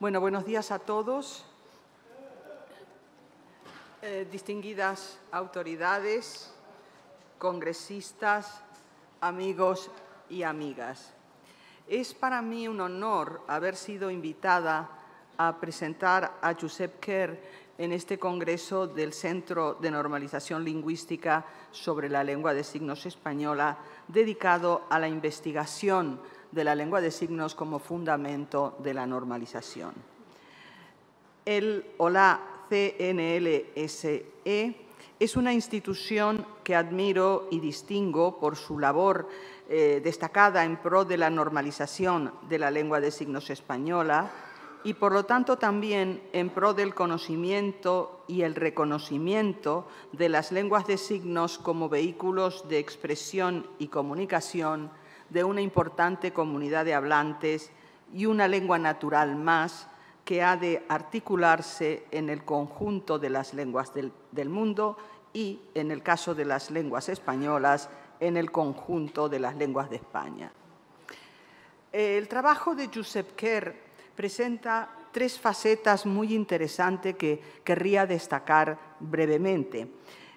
Bueno, buenos días a todos, eh, distinguidas autoridades, congresistas, amigos y amigas. Es para mí un honor haber sido invitada a presentar a Josep Kerr en este Congreso del Centro de Normalización Lingüística sobre la Lengua de Signos Española, dedicado a la investigación de la lengua de signos como fundamento de la normalización. El OLA CNLSE es una institución que admiro y distingo por su labor eh, destacada en pro de la normalización de la lengua de signos española y, por lo tanto, también en pro del conocimiento y el reconocimiento de las lenguas de signos como vehículos de expresión y comunicación de una importante comunidad de hablantes y una lengua natural más que ha de articularse en el conjunto de las lenguas del, mundo y, en el caso de las lenguas españolas, en el conjunto de las lenguas de España. El trabajo de Josep Kerr presenta tres facetas muy interesantes que querría destacar brevemente.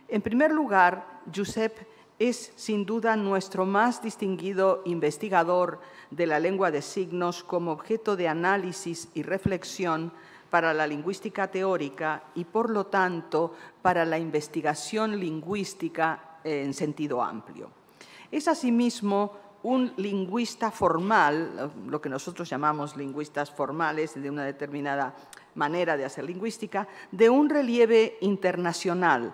En primer lugar, Josep es sin duda nuestro más distinguido investigador de la lengua de signos como objeto de análisis y reflexión para la lingüística teórica y, por lo tanto, para la investigación lingüística en sentido amplio. Es asimismo un lingüista formal, lo que nosotros llamamos lingüistas formales de una determinada manera de hacer lingüística, de un relieve internacional,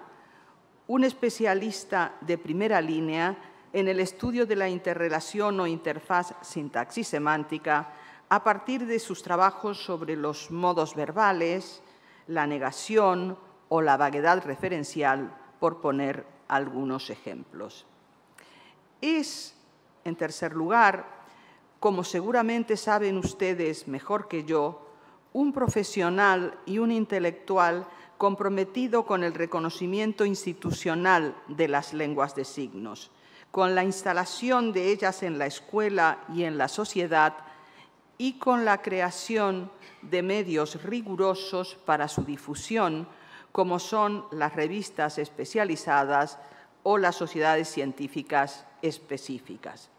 un especialista de primera línea en el estudio de la interrelación o interfaz sintaxis-semántica a partir de sus trabajos sobre los modos verbales, la negación o la vaguedad referencial, por poner algunos ejemplos. Es, en tercer lugar, como seguramente saben ustedes mejor que yo, un profesional y un intelectual comprometido con el reconocimiento institucional de las lenguas de signos, con la instalación de ellas en la escuela y en la sociedad y con la creación de medios rigurosos para su difusión, como son las revistas especializadas o las sociedades científicas específicas.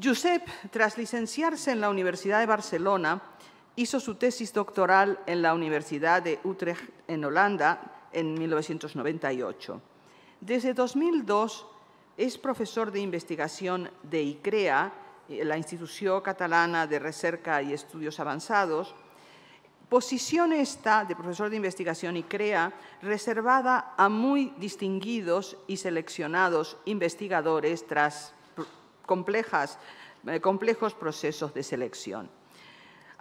Josep, tras licenciarse en la Universidad de Barcelona, hizo su tesis doctoral en la Universidad de Utrecht, en Holanda, en 1998. Desde 2002 es profesor de investigación de ICREA, eh, la Institución Catalana de Recerca y Estudios Avanzados, posición esta de profesor de investigación ICREA reservada a muy distinguidos y seleccionados investigadores tras complejas, eh, complejos procesos de selección.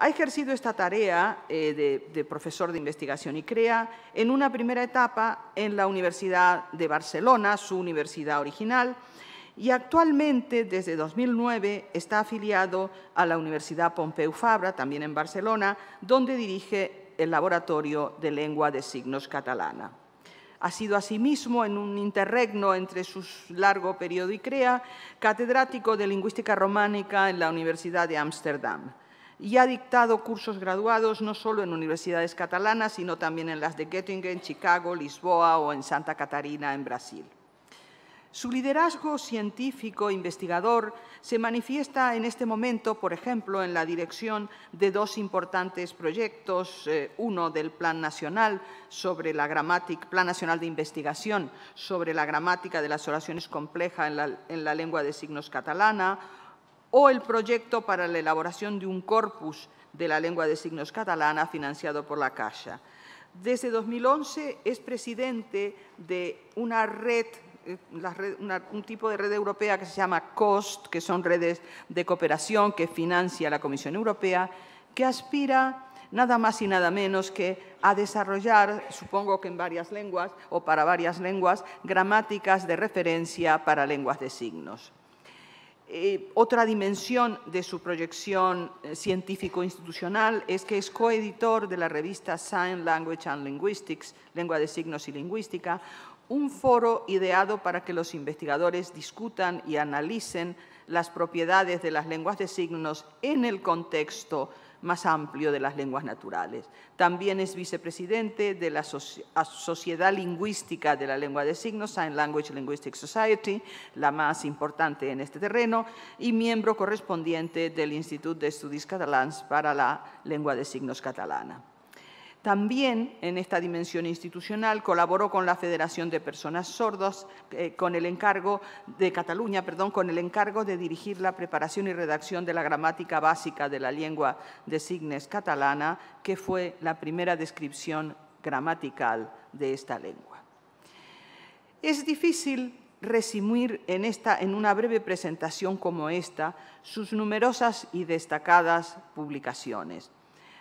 Ha ejercido esta tarea eh, de, de, profesor de investigación y crea en una primera etapa en la Universidad de Barcelona, su universidad original, y actualmente, desde 2009, está afiliado a la Universidad Pompeu Fabra, también en Barcelona, donde dirige el Laboratorio de Lengua de Signos Catalana. Ha sido asimismo, en un interregno entre su largo periodo y crea, catedrático de Lingüística Románica en la Universidad de Ámsterdam y ha dictado cursos graduados no solo en universidades catalanas, sino también en las de Göttingen, Chicago, Lisboa o en Santa Catarina, en Brasil. Su liderazgo científico e investigador se manifiesta en este momento, por ejemplo, en la dirección de dos importantes proyectos, eh, uno del Plan Nacional sobre la Plan Nacional de Investigación sobre la gramática de las oraciones complejas en la lengua de signos catalana, o el proyecto para la elaboración de un corpus de la lengua de signos catalana financiado por la Caixa. Desde 2011 es presidente de una red, eh, un tipo de red europea que se llama COST, que son redes de cooperación que financia la Comisión Europea, que aspira nada más y nada menos que a desarrollar, supongo que en varias lenguas o para varias lenguas, gramáticas de referencia para lenguas de signos. Eh, otra dimensión de su proyección eh, científico-institucional es que es coeditor de la revista Sign Language and Linguistics, Lengua de Signos y Lingüística, un foro ideado para que los investigadores discutan y analicen las propiedades de las lenguas de signos en el contexto más amplio de las lenguas naturales. También es vicepresidente de la Sociedad Lingüística de la Lengua de Signos, Sign Language Linguistic Society, la más importante en este terreno, y miembro correspondiente del Instituto de Estudios Catalans para la Lengua de Signos Catalana. También en esta dimensión institucional colaboró con la Federación de Personas Sordos eh, con el encargo de Cataluña, perdón, con el encargo de dirigir la preparación y redacción de la gramática básica de la lengua de signes catalana, que fue la primera descripción gramatical de esta lengua. Es difícil resumir en una breve presentación como esta sus numerosas y destacadas publicaciones.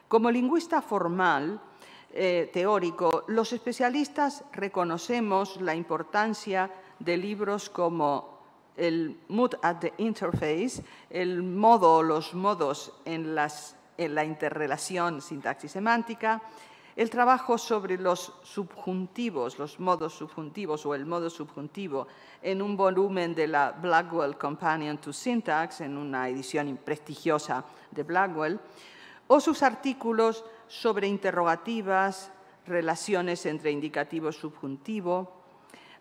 Como lingüista formal, eh, teórico, los especialistas reconocemos la importancia de libros como el Mood at the Interface, el modo o los modos en, las, en la interrelación sintaxis-semántica, el trabajo sobre los subjuntivos, los modos subjuntivos o el modo subjuntivo en un volumen de la Blackwell Companion to Syntax, en una edición prestigiosa de Blackwell, o sus artículos sobre interrogativas, relaciones entre indicativo y subjuntivo,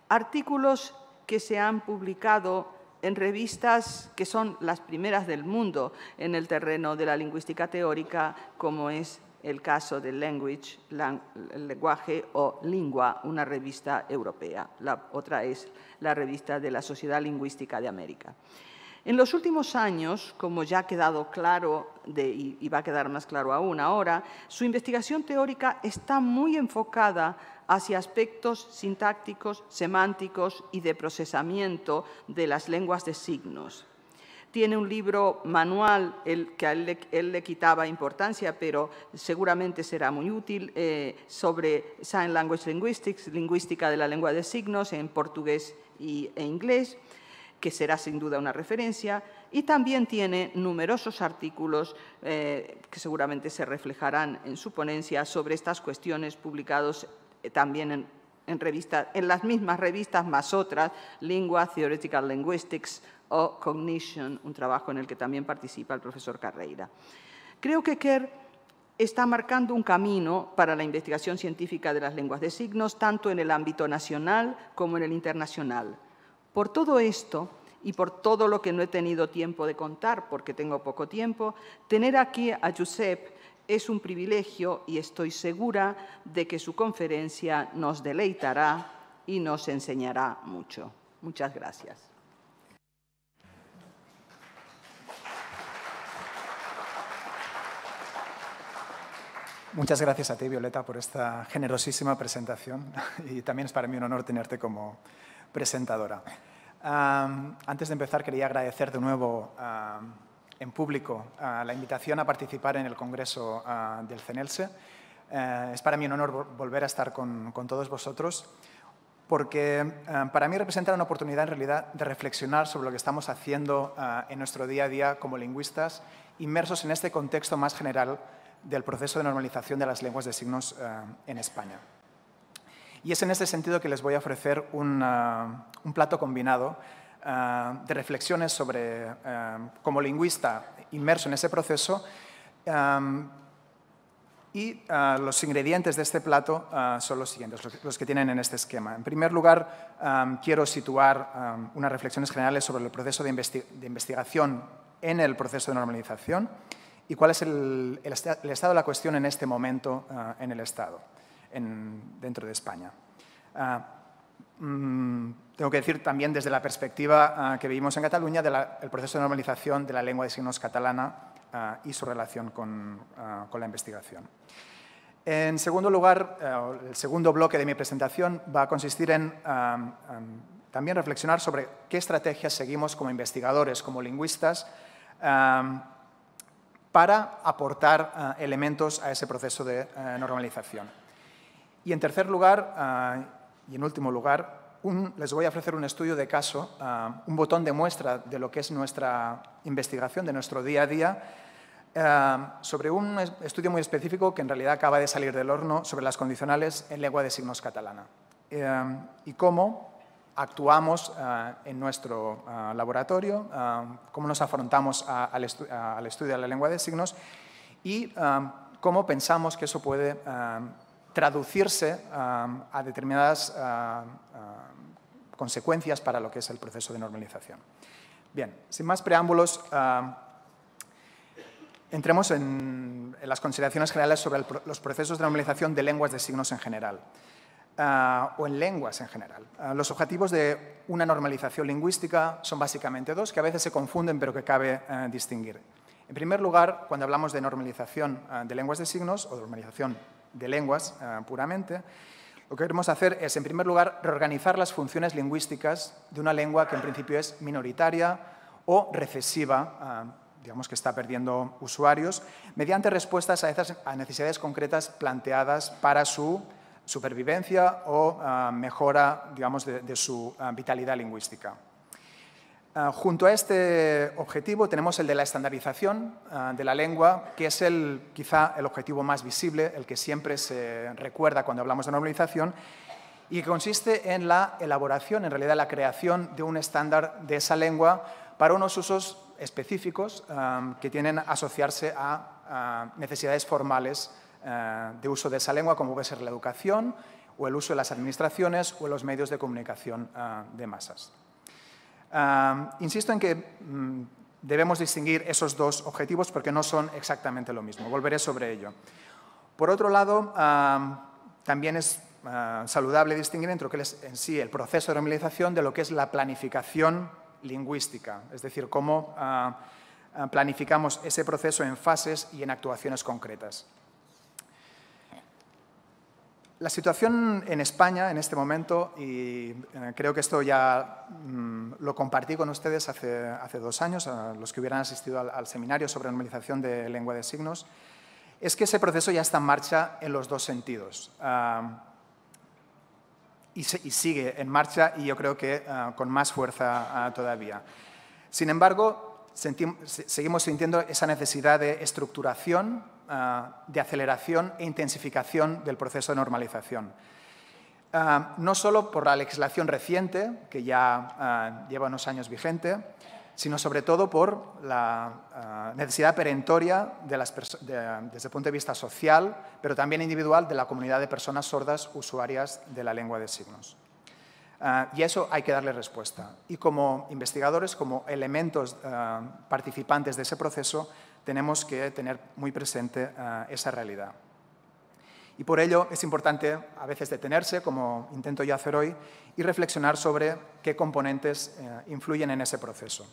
artículos que se han publicado en revistas que son las primeras del mundo en el terreno de la lingüística teórica, como es el caso de Language, lenguaje o lingua, una revista europea. La otra es la revista de la Sociedad Lingüística de América. En los últimos años, como ya ha quedado claro y va a quedar más claro aún ahora, su investigación teórica está muy enfocada hacia aspectos sintácticos, semánticos y de procesamiento de las lenguas de signos. Tiene un libro manual el, que a él, le, quitaba importancia, pero seguramente será muy útil, eh, sobre Sign Language Linguistics, lingüística de la lengua de signos en portugués y, e inglés que será sin duda una referencia, y también tiene numerosos artículos eh, que seguramente se reflejarán en su ponencia sobre estas cuestiones publicados eh, también en, revistas, en las mismas revistas más otras, Lingua, Theoretical Linguistics o Cognition, un trabajo en el que también participa el profesor Carreira. Creo que Kerr está marcando un camino para la investigación científica de las lenguas de signos, tanto en el ámbito nacional como en el internacional. Por todo esto y por todo lo que no he tenido tiempo de contar, porque tengo poco tiempo, tener aquí a Giuseppe es un privilegio y estoy segura de que su conferencia nos deleitará y nos enseñará mucho. Muchas gracias. Muchas gracias a ti, Violeta, por esta generosísima presentación y también es para mí un honor tenerte como presentadora antes de empezar, quería agradecer de nuevo en público la invitación a participar en el Congreso ah, del CENELSE. Eh, es para mí un honor volver a estar con todos vosotros, porque para mí representa una oportunidad en realidad de reflexionar sobre lo que estamos haciendo ah, en nuestro día a día como lingüistas, inmersos en este contexto más general del proceso de normalización de las lenguas de signos ah, en España. Y es en ese sentido que les voy a ofrecer un, plato combinado eh, de reflexiones sobre, eh, como lingüista inmerso en ese proceso, eh, y los ingredientes de este plato son los siguientes, los que tienen en este esquema. En primer lugar, quiero situar unas reflexiones generales sobre el proceso de, investigación en el proceso de normalización y cuál es el, estado de la cuestión en este momento en el Estado dentro de España. Ah, mm, tengo que decir también desde la perspectiva ah, que vivimos en Cataluña del proceso de normalización de la lengua de signos catalana ah, y su relación con, la investigación. En segundo lugar, el segundo bloque de mi presentación va a consistir en también reflexionar sobre qué estrategias seguimos como investigadores, como lingüistas, para aportar elementos a ese proceso de eh, normalización. Y en tercer lugar, ah, y en último lugar, un, les voy a ofrecer un estudio de caso, ah, un botón de muestra de lo que es nuestra investigación, de nuestro día a día, ah, sobre un estudio muy específico que en realidad acaba de salir del horno sobre las condicionales en lengua de signos catalana eh, y cómo actuamos en nuestro laboratorio, cómo nos afrontamos al, al, estudio de la lengua de signos y cómo pensamos que eso puede traducirse a determinadas consecuencias para lo que es el proceso de normalización. Bien, sin más preámbulos, entremos en, las consideraciones generales sobre los procesos de normalización de lenguas de signos en general. Ah, o en lenguas en general. Ah, los objetivos de una normalización lingüística son básicamente dos, que a veces se confunden pero que cabe eh, distinguir. En primer lugar, cuando hablamos de normalización ah, de lenguas de signos o de normalización de lenguas eh, puramente, lo que queremos hacer es, en primer lugar, reorganizar las funciones lingüísticas de una lengua que en principio es minoritaria o recesiva, eh, digamos que está perdiendo usuarios, mediante respuestas a, esas, necesidades concretas planteadas para su supervivencia o eh, mejora digamos, de su vitalidad lingüística. Ah, junto a este objetivo tenemos el de la estandarización ah, de la lengua, que es quizá el objetivo más visible, el que siempre se recuerda cuando hablamos de normalización, y que consiste en la elaboración, en realidad la creación de un estándar de esa lengua para unos usos específicos ah, que tienen asociarse a, necesidades formales de uso de esa lengua, como puede ser la educación o el uso de las administraciones o los medios de comunicación de masas insisto en que mm, debemos distinguir esos dos objetivos porque no son exactamente lo mismo. Volveré sobre ello. Por otro lado, también es ah, saludable distinguir entre lo que es en sí el proceso de normalización de lo que es la planificación lingüística, es decir, cómo ah, ah, planificamos ese proceso en fases y en actuaciones concretas. La situación en España en este momento, y eh, creo que esto ya mm, lo compartí con ustedes hace, hace, dos años, a los que hubieran asistido al, seminario sobre normalización de lengua de signos, es que ese proceso ya está en marcha en los dos sentidos. Ah, y, sigue en marcha y yo creo que ah, con más fuerza ah, todavía. Sin embargo, seguimos sintiendo esa necesidad de estructuración Ah, de aceleración e intensificación del proceso de normalización. Ah, no solo por la legislación reciente, que ya ah, lleva unos años vigente, sino sobre todo por la necesidad perentoria desde el punto de vista social, pero también individual, de la comunidad de personas sordas usuarias de la lengua de signos. y eso hay que darle respuesta. Y como investigadores, como elementos participantes de ese proceso, tenemos que tener muy presente eh, esa realidad. Y por ello es importante a veces detenerse, como intento yo hacer hoy, y reflexionar sobre qué componentes eh, influyen en ese proceso.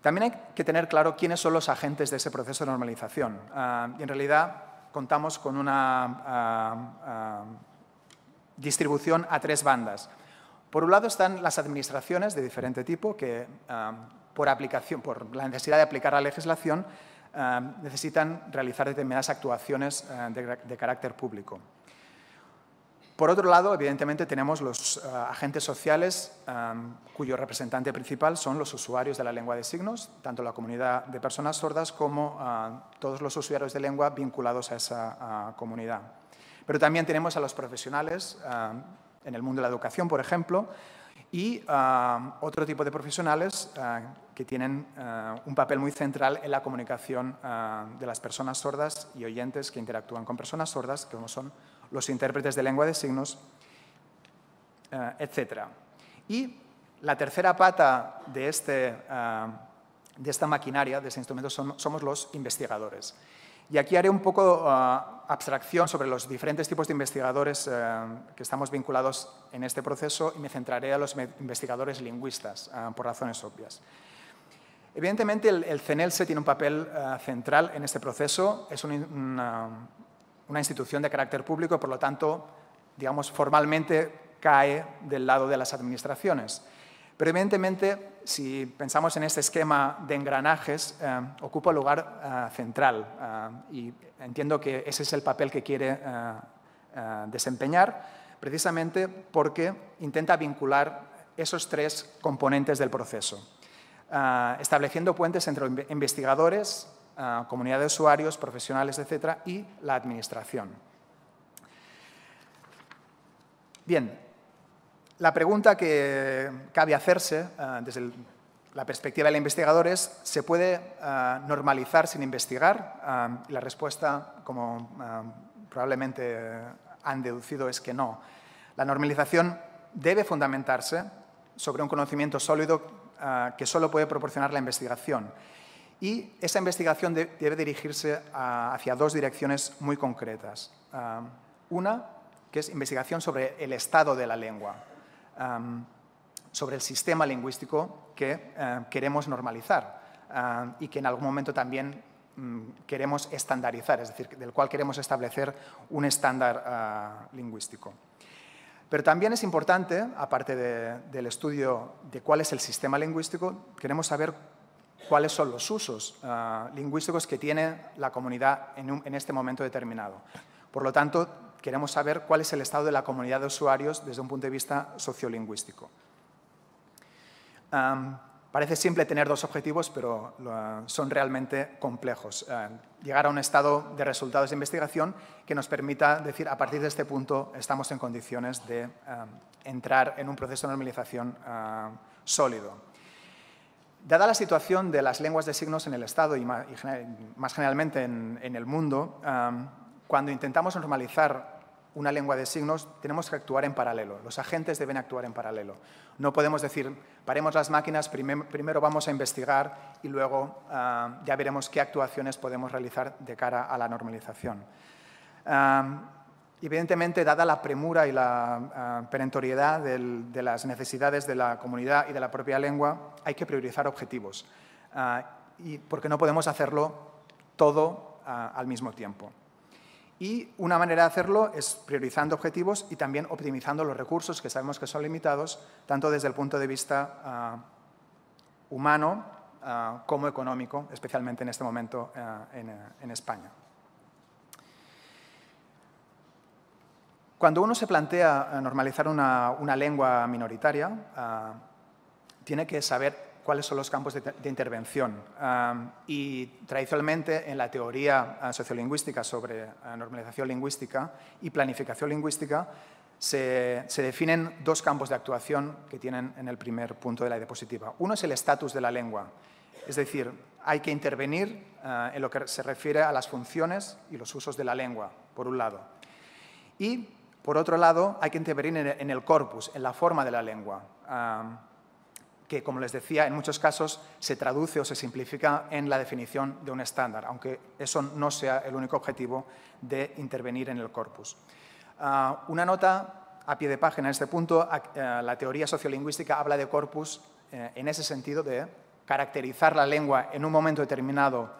También hay que tener claro quiénes son los agentes de ese proceso de normalización. Eh, y en realidad contamos con una distribución a tres bandas. Por un lado están las administraciones de diferente tipo que por, aplicación, por la necesidad de aplicar la legislación, eh, necesitan realizar determinadas actuaciones eh, de, carácter público. Por otro lado, evidentemente, tenemos los eh, agentes sociales cuyo representante principal son los usuarios de la lengua de signos, tanto la comunidad de personas sordas como todos los usuarios de lengua vinculados a esa comunidad. Pero también tenemos a los profesionales en el mundo de la educación, por ejemplo, y otro tipo de profesionales que tienen eh, un papel muy central en la comunicación eh, de las personas sordas y oyentes que interactúan con personas sordas, como son los intérpretes de lengua de signos, eh, etc. Y la tercera pata este, de, esta maquinaria, de este instrumento, somos los investigadores. Y aquí haré un poco abstracción sobre los diferentes tipos de investigadores que estamos vinculados en este proceso y me centraré a los investigadores lingüistas, por razones obvias. Evidentemente, el, el CENELSE e tiene un papel eh, central en este proceso. Es una, institución de carácter público por lo tanto, digamos, formalmente cae del lado de las administraciones. Pero, evidentemente, si pensamos en este esquema de engranajes, eh, ocupa un lugar eh, central y entiendo que ese es el papel que quiere desempeñar, precisamente porque intenta vincular esos tres componentes del proceso. Ah, estableciendo puentes entre investigadores, ah, comunidad de usuarios, profesionales, etcétera, y la administración. Bien, la pregunta que cabe hacerse ah, desde la perspectiva del investigador es, ¿se puede normalizar sin investigar? la respuesta, como probablemente han deducido, es que no. La normalización debe fundamentarse sobre un conocimiento sólido Ah, que solo puede proporcionar la investigación. Y esa investigación debe dirigirse hacia dos direcciones muy concretas. Ah, una, que es investigación sobre el estado de la lengua, ah, sobre el sistema lingüístico que queremos normalizar y que en algún momento también mm, queremos estandarizar, es decir, del cual queremos establecer un estándar lingüístico. Pero también es importante, aparte del estudio de cuál es el sistema lingüístico, queremos saber cuáles son los usos ah, lingüísticos que tiene la comunidad en, este momento determinado. Por lo tanto, queremos saber cuál es el estado de la comunidad de usuarios desde un punto de vista sociolingüístico. Parece simple tener dos objetivos, pero son realmente complejos. Eh, llegar a un estado de resultados de investigación que nos permita decir, a partir de este punto estamos en condiciones de eh, entrar en un proceso de normalización eh, sólido. Dada la situación de las lenguas de signos en el Estado y más generalmente en el mundo, cuando intentamos normalizar una lengua de signos, tenemos que actuar en paralelo. Los agentes deben actuar en paralelo. No podemos decir, paremos las máquinas, primero vamos a investigar y luego ah, ya veremos qué actuaciones podemos realizar de cara a la normalización. evidentemente, dada la premura y la ah, perentoriedad de las necesidades de la comunidad y de la propia lengua, hay que priorizar objetivos, ah, y porque no podemos hacerlo todo al mismo tiempo. Y una manera de hacerlo es priorizando objetivos y también optimizando los recursos, que sabemos que son limitados, tanto desde el punto de vista ah, humano ah, como económico, especialmente en este momento ah, eh, en, España. Cuando uno se plantea normalizar una, lengua minoritaria, tiene que saber cuáles son los campos de, intervención. y tradicionalmente en la teoría ah, sociolingüística sobre ah, normalización lingüística y planificación lingüística se, definen dos campos de actuación que tienen en el primer punto de la diapositiva. Uno es el estatus de la lengua, es decir, hay que intervenir ah, en lo que se refiere a las funciones y los usos de la lengua, por un lado. Y, por otro lado, hay que intervenir en el corpus, en la forma de la lengua que, como les decía, en muchos casos se traduce o se simplifica en la definición de un estándar, aunque eso no sea el único objetivo de intervenir en el corpus. Ah, una nota a pie de página en este punto, eh, la teoría sociolingüística habla de corpus eh, en ese sentido de caracterizar la lengua en un momento determinado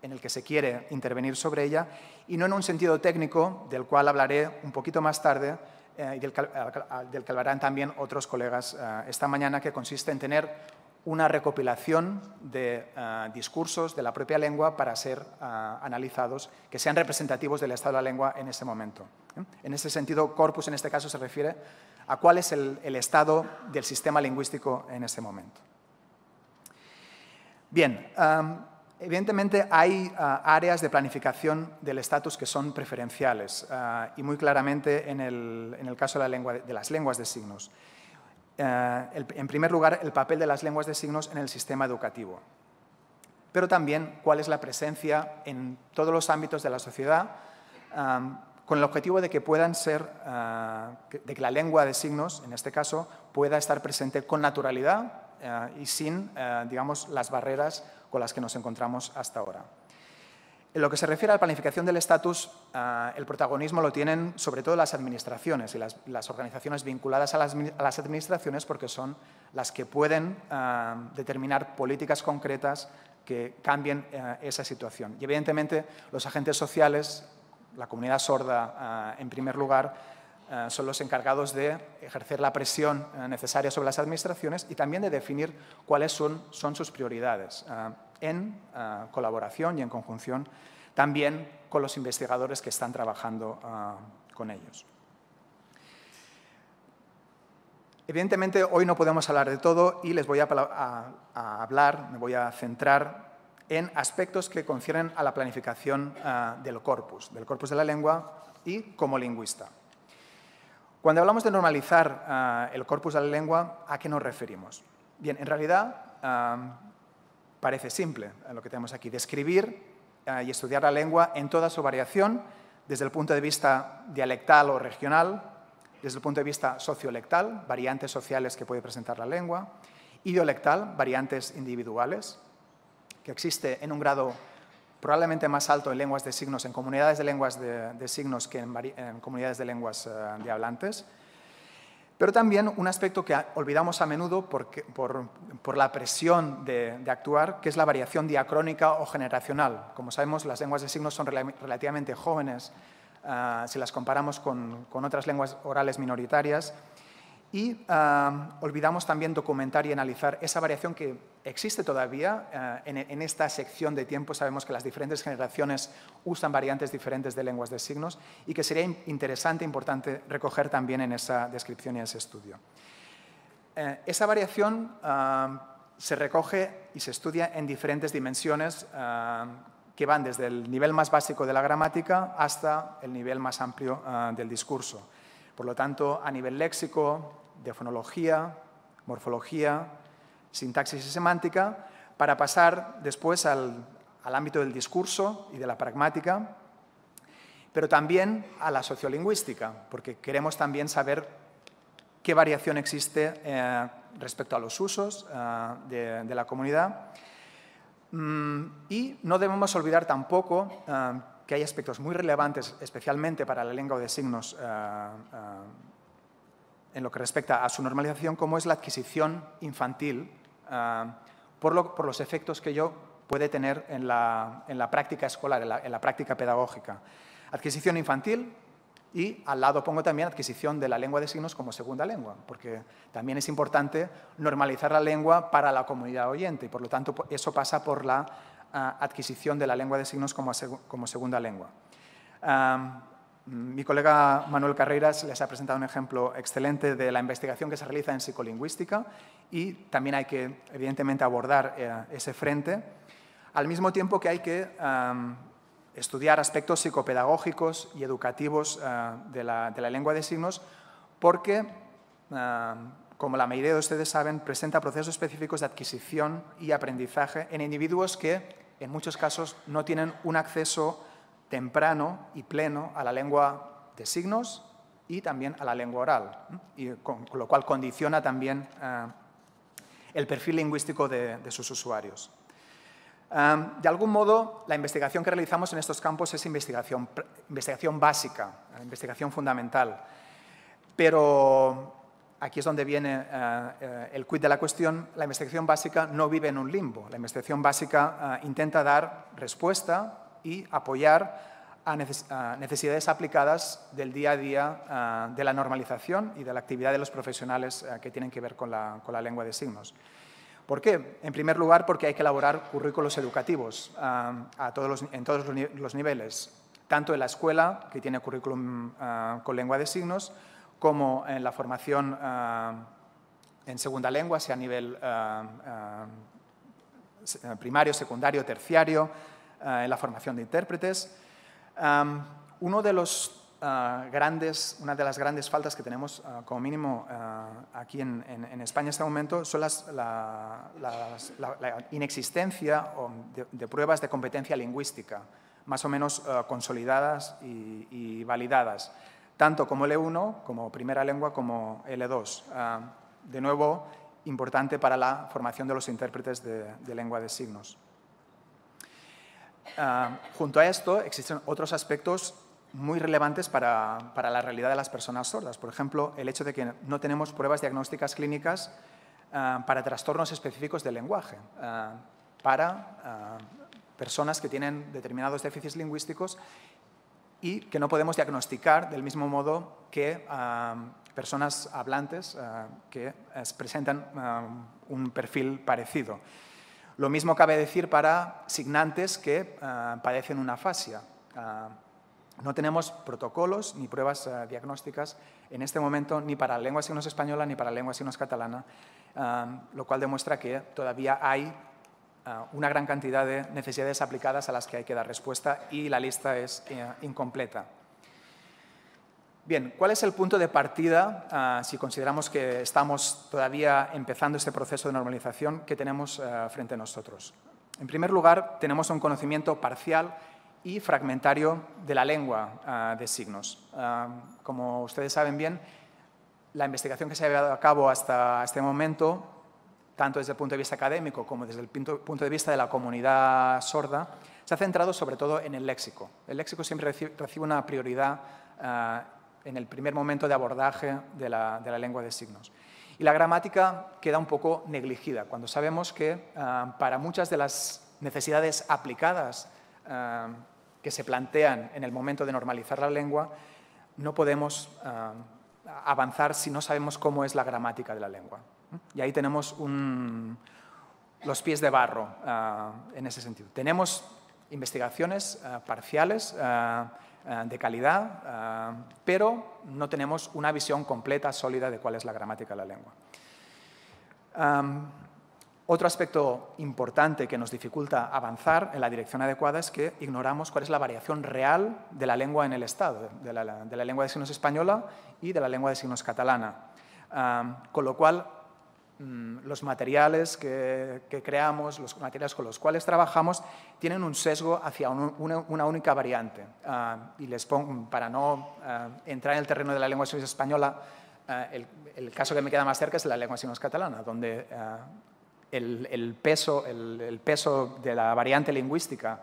en el que se quiere intervenir sobre ella y no en un sentido técnico, del cual hablaré un poquito más tarde, eh, y eh, ah, del, del que hablarán también otros colegas eh, esta mañana, que consiste en tener una recopilación de discursos de la propia lengua para ser ah, analizados, que sean representativos del estado de la lengua en ese momento. En ese sentido, corpus en este caso se refiere a cuál es el, estado del sistema lingüístico en ese momento. Bien, Evidentemente hay ah, áreas de planificación del estatus que son preferenciales ah, y muy claramente en el, caso de, la lengua, de, las lenguas de signos. Eh, en primer lugar, el papel de las lenguas de signos en el sistema educativo, pero también cuál es la presencia en todos los ámbitos de la sociedad ah, con el objetivo de que puedan ser, de que la lengua de signos, en este caso, pueda estar presente con naturalidad y sin, eh, digamos, las barreras con las que nos encontramos hasta ahora. En lo que se refiere a la planificación del estatus, ah, el protagonismo lo tienen sobre todo las administraciones y las, organizaciones vinculadas a las, administraciones porque son las que pueden ah, determinar políticas concretas que cambien eh, esa situación. Y evidentemente los agentes sociales, la comunidad sorda ah, en primer lugar, eh, son los encargados de ejercer la presión eh, necesaria sobre las administraciones y también de definir cuáles son, sus prioridades eh, en colaboración y en conjunción también con los investigadores que están trabajando con ellos. Evidentemente, hoy no podemos hablar de todo y les voy a, hablar, me voy a centrar en aspectos que conciernen a la planificación del corpus, del corpus de la lengua y como lingüista. Cuando hablamos de normalizar ah, el corpus de la lengua, ¿a qué nos referimos? Bien, en realidad ah, parece simple lo que tenemos aquí, describir ah, y estudiar la lengua en toda su variación, desde el punto de vista dialectal o regional, desde el punto de vista sociolectal, variantes sociales que puede presentar la lengua, idiolectal, variantes individuales, que existe en un grado probablemente más alto en lenguas de signos, en comunidades de lenguas de, signos que en, comunidades de lenguas eh, de hablantes. Pero también un aspecto que olvidamos a menudo por, la presión de, actuar, que es la variación diacrónica o generacional. Como sabemos, las lenguas de signos son relativamente jóvenes ah, si las comparamos con, con otras lenguas orales minoritarias y olvidamos también documentar y analizar esa variación que existe todavía. Eh, en, esta sección de tiempo sabemos que las diferentes generaciones usan variantes diferentes de lenguas de signos y que sería interesante, importante recoger también en esa descripción y en ese estudio. Eh, esa variación se recoge y se estudia en diferentes dimensiones que van desde el nivel más básico de la gramática hasta el nivel más amplio ah, del discurso. Por lo tanto, a nivel léxico, de fonología, morfología, sintaxis y semántica, para pasar después al, ámbito del discurso y de la pragmática, pero también a la sociolingüística, porque queremos también saber qué variación existe eh, respecto a los usos eh, de, la comunidad. Mm, y no debemos olvidar tampoco eh, que hay aspectos muy relevantes, especialmente para la lengua de signos en lo que respecta a su normalización, como es la adquisición infantil, ah, por, por, los efectos que ello puede tener en la, práctica escolar, en la, práctica pedagógica. Adquisición infantil y al lado pongo también adquisición de la lengua de signos como segunda lengua, porque también es importante normalizar la lengua para la comunidad oyente y por lo tanto eso pasa por la ah, adquisición de la lengua de signos como, como segunda lengua. Ah, mi colega Manuel Carreras les ha presentado un ejemplo excelente de la investigación que se realiza en psicolingüística y también hay que, evidentemente, abordar eh, ese frente, al mismo tiempo que hay que estudiar aspectos psicopedagógicos y educativos eh, de, la, lengua de signos, porque, como la mayoría de ustedes saben, presenta procesos específicos de adquisición y aprendizaje en individuos que, en muchos casos, no tienen un acceso temprano y pleno a la lengua de signos y también a la lengua oral, con, lo cual condiciona también eh, el perfil lingüístico de, sus usuarios. de algún modo, la investigación que realizamos en estos campos es investigación, investigación básica, eh, investigación fundamental, pero aquí es donde viene eh, el quid de la cuestión, la investigación básica no vive en un limbo. La investigación básica intenta dar respuesta y apoyar a necesidades aplicadas del día a día ah, de la normalización y de la actividad de los profesionales ah, que tienen que ver con la, lengua de signos. ¿Por qué? En primer lugar, porque hay que elaborar currículos educativos ah, a en todos los niveles, tanto en la escuela, que tiene currículum con lengua de signos, como en la formación en segunda lengua, sea a nivel primario, secundario, terciario, eh, en la formación de intérpretes. uno de los, ah, grandes, una de las grandes faltas que tenemos, ah, como mínimo, ah, aquí en, España en este momento, son las, la, inexistencia de, pruebas de competencia lingüística, más o menos consolidadas y, validadas, tanto como L1, como primera lengua, como L2. de nuevo, importante para la formación de los intérpretes de lengua de signos. Ah, junto a esto, existen otros aspectos muy relevantes para, la realidad de las personas sordas. Por ejemplo, el hecho de que no tenemos pruebas diagnósticas clínicas ah, para trastornos específicos del lenguaje, ah, para personas que tienen determinados déficits lingüísticos y que no podemos diagnosticar del mismo modo que personas hablantes que eh, presentan un perfil parecido. Lo mismo cabe decir para signantes que eh, padecen una fascia. Eh, no tenemos protocolos ni pruebas eh, diagnósticas en este momento ni para lengua de signos española ni para lengua de signos catalana, lo cual demuestra que todavía hay una gran cantidad de necesidades aplicadas a las que hay que dar respuesta y la lista es incompleta. Bien, ¿cuál es el punto de partida, ah, si consideramos que estamos todavía empezando este proceso de normalización que tenemos ah, frente a nosotros? En primer lugar, tenemos un conocimiento parcial y fragmentario de la lengua ah, de signos. como ustedes saben bien, la investigación que se ha llevado a cabo hasta este momento, tanto desde el punto de vista académico como desde el punto de vista de la comunidad sorda, se ha centrado sobre todo en el léxico. El léxico siempre recibe una prioridad en el primer momento de abordaje de la, lengua de signos. Y la gramática queda un poco negligida, cuando sabemos que ah, para muchas de las necesidades aplicadas ah, que se plantean en el momento de normalizar la lengua, no podemos ah, avanzar si no sabemos cómo es la gramática de la lengua. Y ahí tenemos un, los pies de barro en ese sentido. Tenemos investigaciones parciales Ah, de calidad, ah, pero no tenemos una visión completa, sólida de cuál es la gramática de la lengua. otro aspecto importante que nos dificulta avanzar en la dirección adecuada es que ignoramos cuál es la variación real de la lengua en el Estado, de la, lengua de signos española y de la lengua de signos catalana. con lo cual, Mm, los materiales que, creamos, los materiales con los cuales trabajamos, tienen un sesgo hacia una, única variante. Ah, y les pongo, para no ah, entrar en el terreno de la lengua española, ah, el, caso que me queda más cerca es la lengua sino catalana, donde el, peso, el, peso de la variante lingüística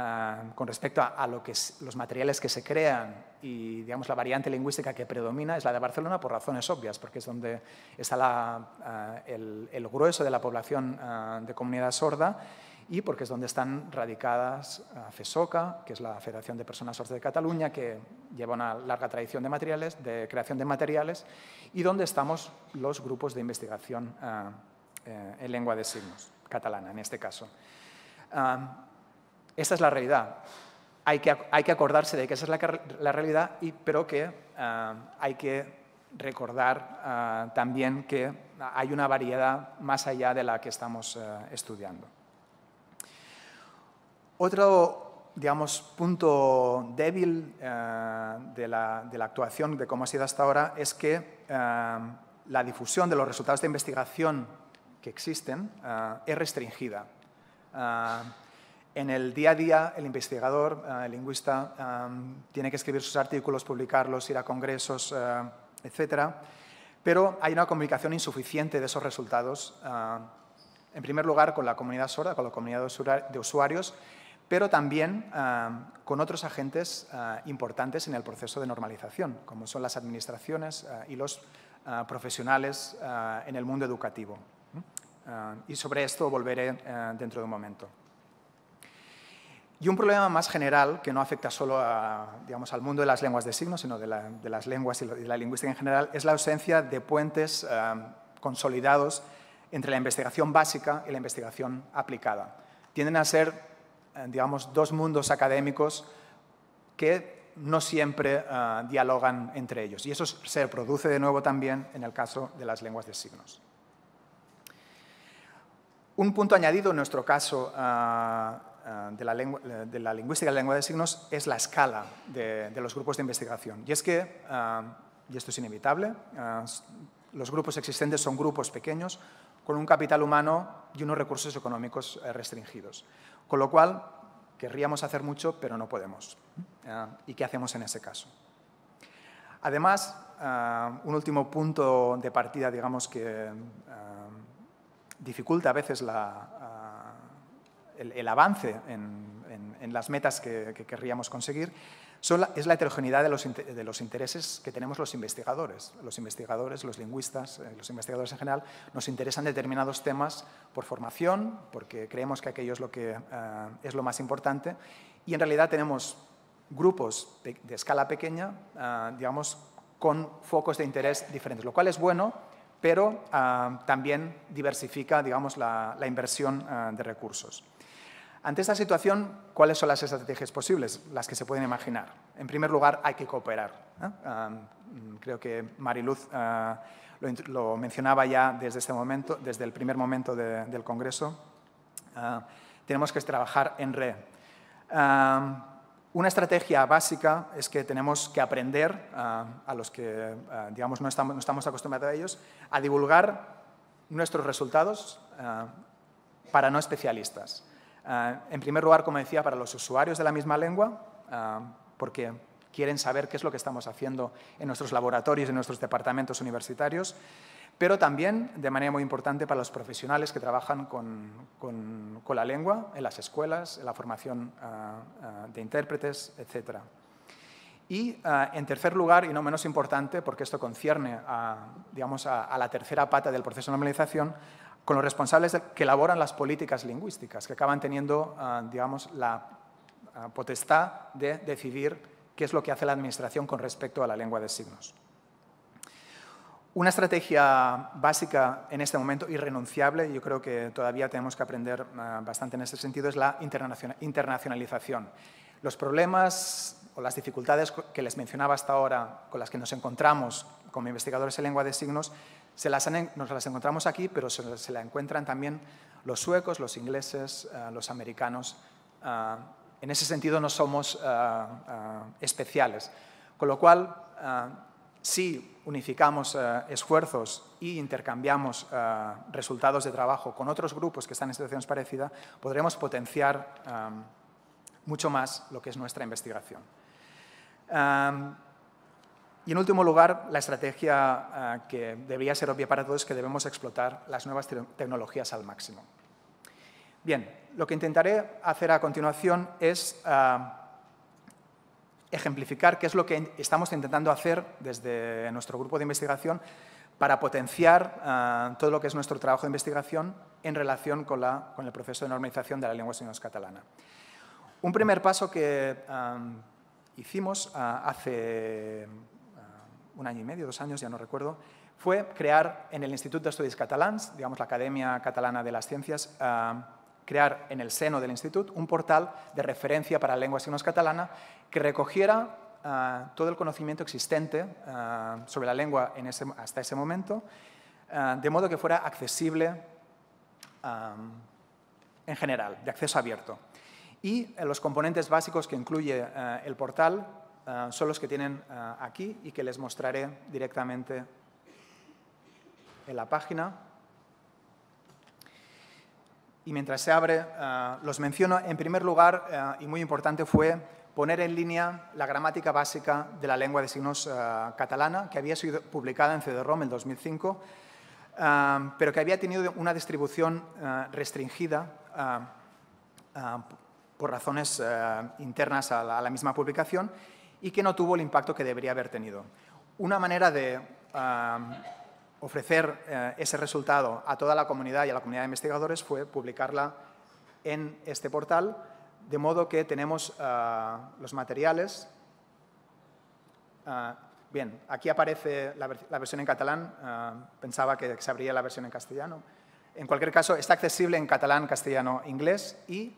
Ah, con respecto a, lo que los materiales que se crean y digamos, la variante lingüística que predomina es la de Barcelona por razones obvias, porque es donde está ah, el, grueso de la población ah, de comunidad sorda y porque es donde están radicadas FESOCA, que es la Federación de Personas Sordas de Cataluña, que lleva una larga tradición de, materiales, de creación de materiales, y donde estamos los grupos de investigación eh, en lengua de signos, catalana en este caso. Esta es la realidad. Hay que, hay que acordarse de que esa es la, realidad, y, pero que ah, hay que recordar ah, también que hay una variedad más allá de la que estamos eh, estudiando. Otro digamos, punto débil eh, de la, actuación, de cómo ha sido hasta ahora, es que eh, la difusión de los resultados de investigación que existen ah, es restringida. En el día a día, el investigador, eh, el lingüista, em, tiene que escribir sus artículos, publicarlos, ir a congresos, eh, etc. Pero hay una comunicación insuficiente de esos resultados, eh, en primer lugar con la comunidad sorda, con la comunidad de usuarios, pero también em, con otros agentes importantes en el proceso de normalización, como son las administraciones y los profesionales en el mundo educativo. y sobre esto volveré dentro de un momento. Y un problema más general, que no afecta solo al mundo de las lenguas de signos, sino de, las lenguas y la lingüística en general, es la ausencia de puentes eh, consolidados entre la investigación básica y la investigación aplicada. Tienden a ser, eh, digamos, dos mundos académicos que no siempre eh, dialogan entre ellos. Y eso se produce de nuevo también en el caso de las lenguas de signos. Un punto añadido en nuestro caso eh, eh, de la, lingüística de la lengua de signos es la escala de, los grupos de investigación. Y es que, eh, y esto es inevitable, los grupos existentes son grupos pequeños con un capital humano y unos recursos económicos restringidos. Con lo cual, querríamos hacer mucho, pero no podemos. ¿Y qué hacemos en ese caso? Además, un último punto de partida, digamos, que dificulta a veces la, el, avance en, las metas que, querríamos conseguir es la heterogeneidad de los, intereses que tenemos los investigadores. Los investigadores, los lingüistas, eh, los investigadores en general, nos interesan determinados temas por formación, porque creemos que aquello es lo, que, eh, es lo más importante, y en realidad tenemos grupos de, escala pequeña, eh, digamos, con focos de interés diferentes, lo cual es bueno, pero también diversifica, digamos, la inversión de recursos. Ante esta situación, ¿cuáles son las estrategias posibles? Las que se pueden imaginar. En primer lugar, hay que cooperar. Ah, mm, creo que Mariluz ah, lo, mencionaba ya desde, este momento, desde el primer momento del Congreso. Ah, tenemos que trabajar en red. una estrategia básica es que tenemos que aprender, a los que digamos, no estamos acostumbrados a ellos, a divulgar nuestros resultados para no especialistas. Ah, en primer lugar, como decía, para los usuarios de la misma lengua, ah, porque quieren saber qué es lo que estamos haciendo en nuestros laboratorios, en nuestros departamentos universitarios, pero también, de manera muy importante, para los profesionales que trabajan con, la lengua, en las escuelas, en la formación ah, de intérpretes, etc. Y, en tercer lugar, y no menos importante, porque esto concierne digamos, a la tercera pata del proceso de normalización, con los responsables que elaboran las políticas lingüísticas, que acaban teniendo, ah, digamos, la ah, potestad de decidir qué es lo que hace la Administración con respecto a la lengua de signos. Una estrategia básica en este momento, irrenunciable, yo creo que todavía tenemos que aprender ah, bastante en ese sentido, es la internacionalización. Los problemas o las dificultades que les mencionaba hasta ahora, con las que nos encontramos como investigadores en lengua de signos, se las nos las encontramos aquí, pero se, las la encuentran también los suecos, los ingleses, eh, los americanos. Eh, en ese sentido no somos eh, especiales. Con lo cual, si unificamos esfuerzos y intercambiamos resultados de trabajo con otros grupos que están en situaciones parecidas, podremos potenciar mucho más lo que es nuestra investigación. Y en último lugar, la estrategia ah, que debería ser obvia para todos es que debemos explotar las nuevas tecnologías al máximo. Bien, lo que intentaré hacer a continuación es ah, ejemplificar qué es lo que estamos intentando hacer desde nuestro grupo de investigación para potenciar ah, todo lo que es nuestro trabajo de investigación en relación con, la, con el proceso de normalización de la lengua señores catalana. Un primer paso que hicimos hace un año y medio, dos años, ya no recuerdo, fue crear en el de estudios Catalans, digamos la Academia Catalana de las Ciencias, eh, crear en el seno del instituto un portal de referencia para la lengua de signos catalana que recogiera eh, todo el conocimiento existente eh, sobre la lengua hasta ese momento, de modo que fuera accesible en general, de acceso abierto. Y los componentes básicos que incluye el portal Ah, son los que tienen ah, aquí y que les mostraré directamente en la página. Y mientras se abre, ah, los menciono. En primer lugar, y muy importante, fue poner en línea la gramática básica de la lengua de signos catalana, que había sido publicada en CD-ROM en 2005, pero que había tenido una distribución restringida por razones internas a la, misma publicación y que no tuvo el impacto que debería haber tenido. Una manera de ofrecer eh, ese resultado a toda la comunidad y a la comunidad de investigadores fue publicarla en este portal, de modo que tenemos ah, los materiales. Ah, bien, aquí aparece la, la versión en catalán, ah, pensaba que se abría la versión en castellano. En cualquier caso, está accesible en catalán, castellano, inglés y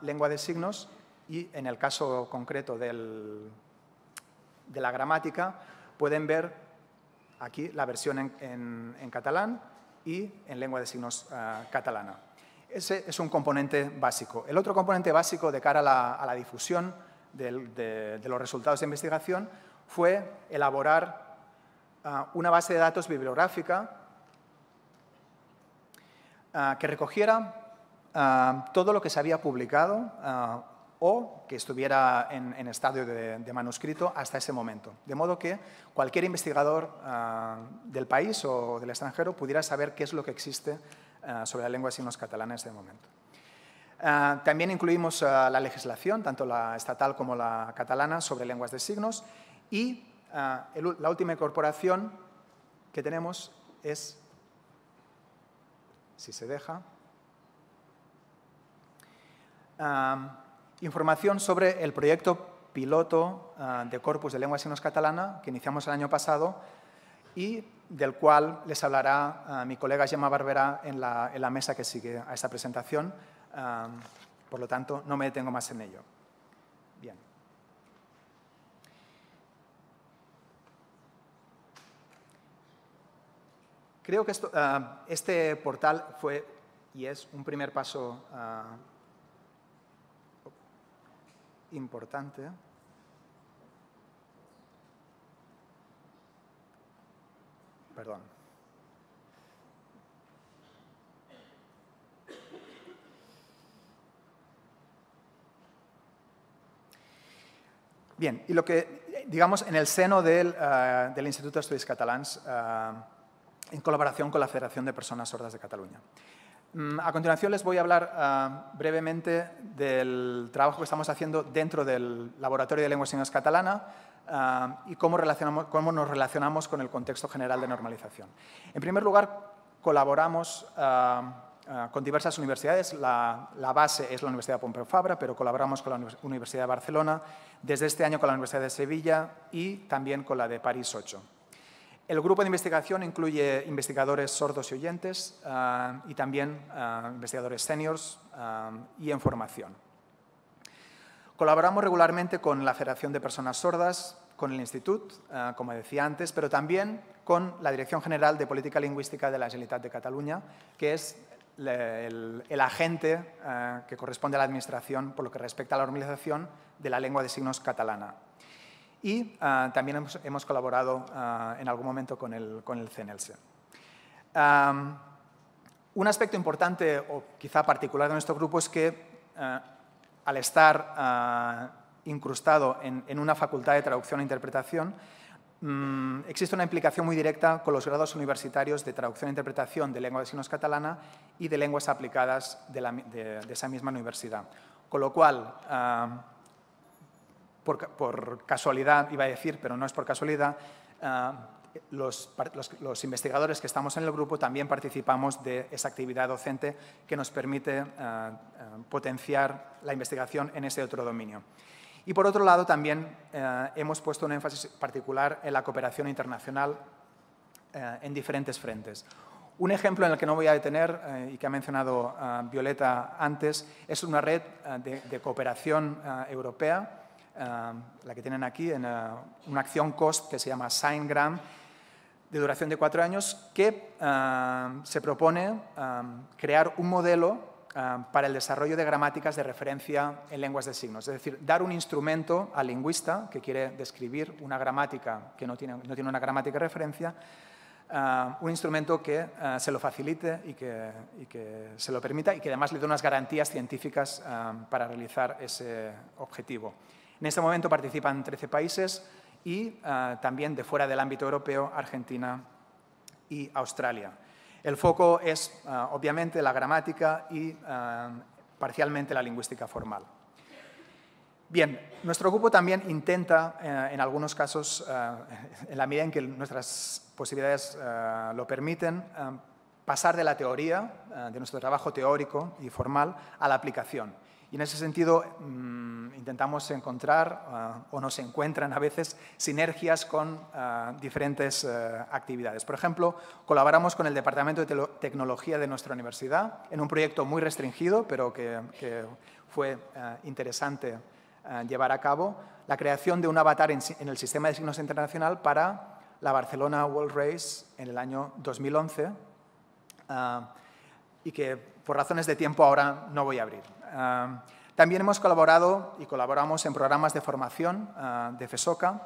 lengua de signos y en el caso concreto de la gramática pueden ver aquí la versión en, catalán y en lengua de signos ah, catalana. Ese es un componente básico. El otro componente básico de cara a la, difusión de, los resultados de investigación fue elaborar ah, una base de datos bibliográfica ah, que recogiera todo lo que se había publicado o que estuviera en, estadio de, manuscrito hasta ese momento. De modo que cualquier investigador ah, del país o del extranjero pudiera saber qué es lo que existe ah, sobre la lengua de signos catalana en este momento. Ah, también incluimos la legislación, tanto la estatal como la catalana, sobre lenguas de signos y la última incorporación que tenemos es, si se deja, información sobre el proyecto piloto ah, de Corpus de Lengua y Signos Catalana que iniciamos el año pasado y del cual les hablará ah, mi colega Gemma Barbera en la, mesa que sigue a esta presentación. Ah, por lo tanto, no me detengo más en ello. Bien. Creo que este portal fue y es un primer paso importante. Perdón. Bien, y lo que, digamos, en el seno del, eh, del Instituto de Estudios Catalans, eh, en colaboración con la Federación de Personas Sordas de Cataluña. Mm, a continuación les voy a hablar ah, brevemente del trabajo que estamos haciendo dentro del Laboratorio de Lenguas y Catalana ah, y cómo, nos relacionamos con el contexto general de normalización. En primer lugar, colaboramos ah, con diversas universidades. La, base es la Universidad de Pompeu Fabra, pero colaboramos con la Universidad de Barcelona, desde este año con la Universidad de Sevilla y también con la de París 8. El grupo de investigación incluye investigadores sordos y oyentes ah, y también ah, investigadores seniors ah, y en formación. Colaboramos regularmente con la Federación de Personas Sordas, con el Institut, como decía antes, pero también con la Dirección General de Política Lingüística de la Generalitat de Cataluña, que es el, el, agente que corresponde a la Administración por lo que respecta a la normalización de la lengua de signos catalana y ah, también hemos, colaborado ah, en algún momento con el, con el un aspecto importante o quizá particular de nuestro grupo es que ah, al estar incrustado en, en, una facultad de traducción e interpretación, mm, existe una implicación muy directa con los grados universitarios de traducción e interpretación de lengua de signos catalana y de lenguas aplicadas de, de, de esa misma universidad. Con lo cual, por, casualidad, iba a decir, pero no es por casualidad, ah, los, investigadores que estamos en el grupo también participamos de esa actividad docente que nos permite ah, ah, potenciar la investigación en ese otro dominio. Y por otro lado, también hemos puesto un énfasis particular en la cooperación internacional en diferentes frentes. Un ejemplo en el que no voy a detener y que ha mencionado Violeta antes es una red de cooperación europea Um, la que tienen aquí, en uh, una acción COSP que se llama SignGram, de duración de cuatro años, que um, se propone um, crear un modelo para el desarrollo de gramáticas de referencia en lenguas de signos. Es decir, dar un instrumento al lingüista que quiere describir una gramática que no tiene, una gramática de referencia, uh, un instrumento que uh, se lo facilite y que, se lo permita y que además le dé unas garantías científicas para realizar ese objetivo. En este momento participan 13 países y eh, también de fuera del ámbito europeo, Argentina y Australia. El foco es, eh, obviamente, la gramática y eh, parcialmente la lingüística formal. Bien, nuestro grupo también intenta, en algunos casos, en la medida en que nuestras posibilidades lo permiten, pasar de la teoría, de nuestro trabajo teórico y formal, a la aplicación. Y en ese sentido mm, intentamos encontrar ah, o nos encuentran a veces sinergias con ah, diferentes eh, actividades. Por ejemplo, colaboramos con el Departamento de Tecnología de nuestra universidad en un proyecto muy restringido, pero que, fue eh, interesante eh, llevar a cabo, la creación de un avatar en, el sistema de signos internacional para la Barcelona World Race en el año 2011 ah, y que por razones de tiempo ahora no voy a abrir también hemos colaborado y colaboramos en programas de formación ah, de FESOCA,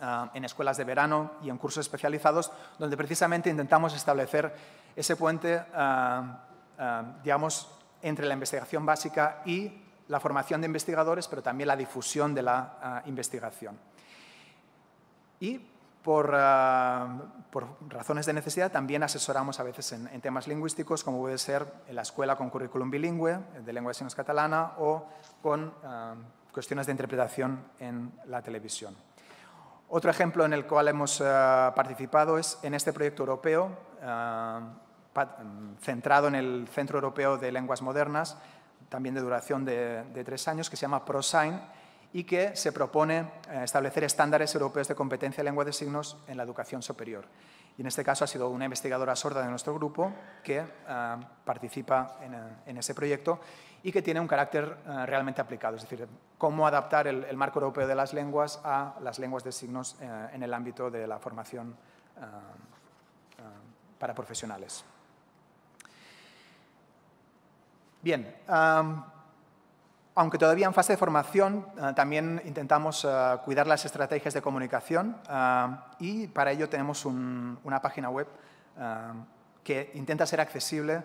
ah, en escuelas de verano y en cursos especializados, donde precisamente intentamos establecer ese puente, ah, digamos, entre la investigación básica y la formación de investigadores, pero también la difusión de la investigación. Y eh, por, razones de necesidad, también asesoramos a veces en, temas lingüísticos, como puede ser en la escuela con currículum bilingüe eh, de lengua de signos catalana o con eh, cuestiones de interpretación en la televisión. Otro ejemplo en el cual hemos participado es en este proyecto europeo, centrado en el Centro Europeo de Lenguas Modernas, también de duración de, de tres años, que se llama ProSign, y que se propone eh, establecer estándares europeos de competencia de lengua de signos en la educación superior. Y en este caso ha sido una investigadora sorda de nuestro grupo que eh, participa en, ese proyecto y que tiene un carácter eh, realmente aplicado, es decir, cómo adaptar el, marco europeo de las lenguas a las lenguas de signos en el ámbito de la formación para profesionales. Bien, aunque todavía en fase de formación, eh, también intentamos eh, cuidar las estrategias de comunicación eh, y para ello tenemos una página web que intenta ser accesible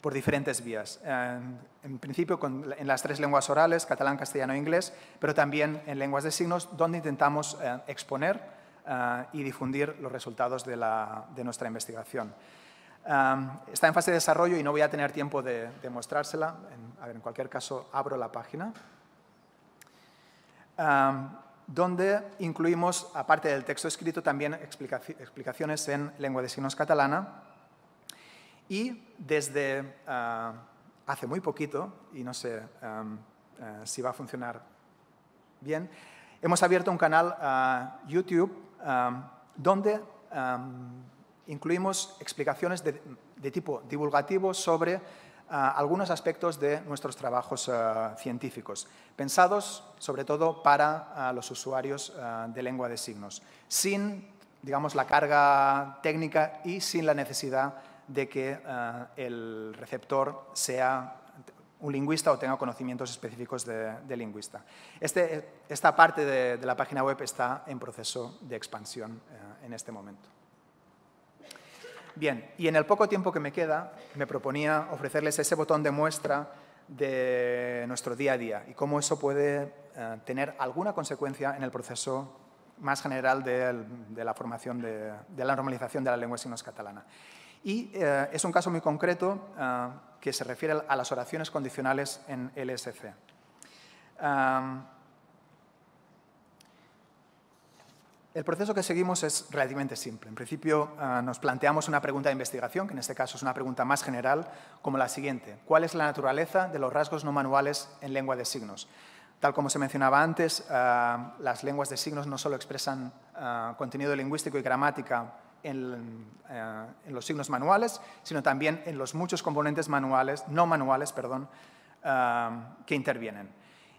por diferentes vías. En principio, en las tres lenguas orales, catalán, castellano e inglés, pero también en lenguas de signos, donde intentamos exponer y difundir los resultados de nuestra investigación está en fase de desarrollo y no voy a tener tiempo de, mostrársela. En, a ver, en cualquier caso, abro la página. donde incluimos, aparte del texto escrito, también explicaciones en lengua de signos catalana. Y desde ah, hace muy poquito, y no sé eh, si va a funcionar bien, hemos abierto un canal a ah, YouTube donde incluimos explicaciones de, tipo divulgativo sobre ah, algunos aspectos de nuestros trabajos ah, científicos, pensados sobre todo para ah, los usuarios de lengua de signos, sin digamos, la carga técnica y sin la necesidad de que el receptor sea un lingüista o tenga conocimientos específicos de, lingüista. Este, esta parte de, la página web está en proceso de expansión eh, en este momento. Bien, y en el poco tiempo que me queda, me proponía ofrecerles ese botón de muestra de nuestro día a día y cómo eso puede eh, tener alguna consecuencia en el proceso más general de, la formación, de, la normalización de la lengua de signos catalana. Y eh, es un caso muy concreto eh, que se refiere a las oraciones condicionales en LSC. El proceso que seguimos es relativamente simple. En principio, ah, nos planteamos una pregunta de investigación, que en este caso es una pregunta más general, como la siguiente. ¿Cuál es la naturaleza de los rasgos no manuales en lengua de signos? Tal como se mencionaba antes, ah, las lenguas de signos no solo expresan ah, contenido lingüístico y gramática en, eh, en, los signos manuales, sino también en los muchos componentes manuales, no manuales perdón, que intervienen.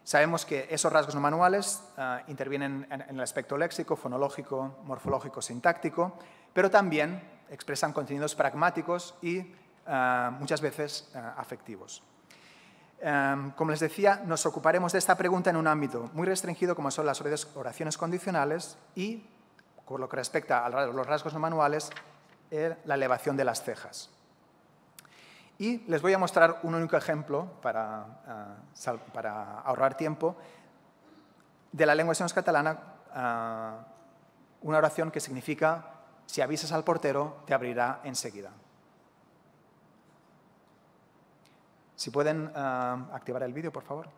Sabemos que esos rasgos no manuales ah, intervienen en, el aspecto léxico, fonológico, morfológico, sintáctico, pero también expresan contenidos pragmáticos y ah, muchas veces ah, afectivos. Em, como les decía, nos ocuparemos de esta pregunta en un ámbito muy restringido como son las oraciones condicionales y, por lo que respecta a los rasgos no manuales, eh, la elevación de las cejas. Y les voy a mostrar un único ejemplo para, ah, ahorrar tiempo de la lengua de señas catalana, ah, una oración que significa, si avisas al portero, te abrirá enseguida. Si pueden ah, activar el vídeo, por favor.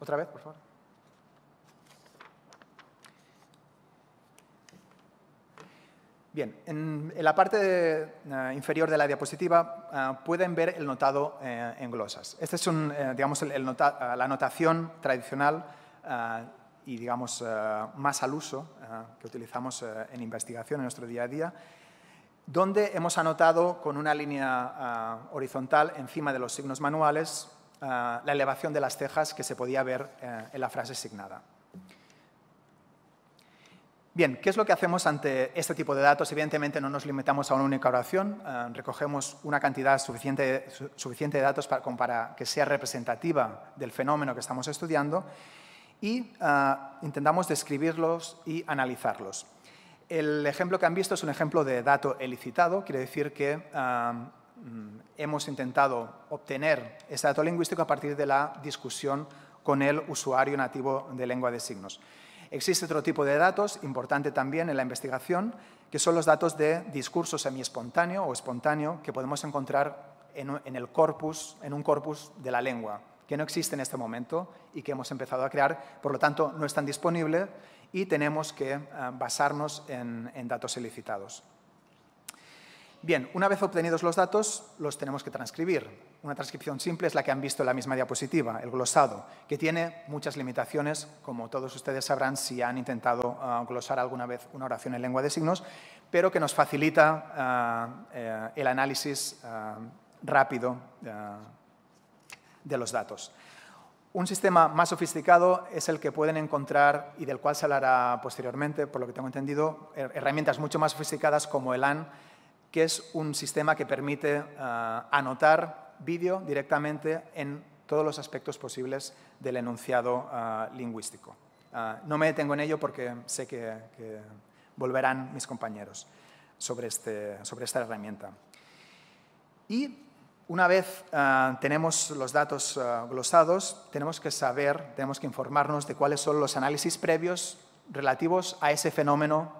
Otra vez, por favor. Bien, en, la parte eh, inferior de la diapositiva eh, pueden ver el notado eh, en glosas. Esta es la notación tradicional y digamos, más al uso que utilizamos en investigación en nuestro día a día, donde hemos anotado con una línea horizontal encima de los signos manuales la elevación de las cejas que se podía ver en la frase signada. Bien, ¿qué es lo que hacemos ante este tipo de datos? Evidentemente no nos limitamos a una única oración, eh, recogemos una cantidad suficiente, de datos para, que sea representativa del fenómeno que estamos estudiando y eh, intentamos describirlos y analizarlos. El ejemplo que han visto es un ejemplo de dato elicitado, quiere decir que eh, mm, hemos intentado obtener ese dato lingüístico a partir de la discusión con el usuario nativo de lengua de signos. Existe otro tipo de datos, importante también en la investigación, que son los datos de discurso semiespontáneo o espontáneo que podemos encontrar en, el corpus, en un corpus de la lengua, que no existe en este momento y que hemos empezado a crear, por lo tanto no están disponibles y tenemos que eh, basarnos en, en datos solicitados. Bien, una vez obtenidos los datos, los tenemos que transcribir. Una transcripción simple es la que han visto en la misma diapositiva, el glosado, que tiene muchas limitaciones, como todos ustedes sabrán si han intentado ah, glosar alguna vez una oración en lengua de signos, pero que nos facilita ah, eh, el análisis ah, rápido de los datos. Un sistema más sofisticado es el que pueden encontrar y del cual se hablará posteriormente, por lo que tengo entendido, herramientas mucho más sofisticadas como el AN, que es un sistema que permite eh, anotar vídeo directamente en todos los aspectos posibles del enunciado eh, lingüístico. Eh, no me detengo en ello porque sé que, volverán mis compañeros este, sobre, esta herramienta. Y una vez tenemos los datos glosados, tenemos que saber, tenemos que informarnos de cuáles son los análisis previos relativos a ese fenómeno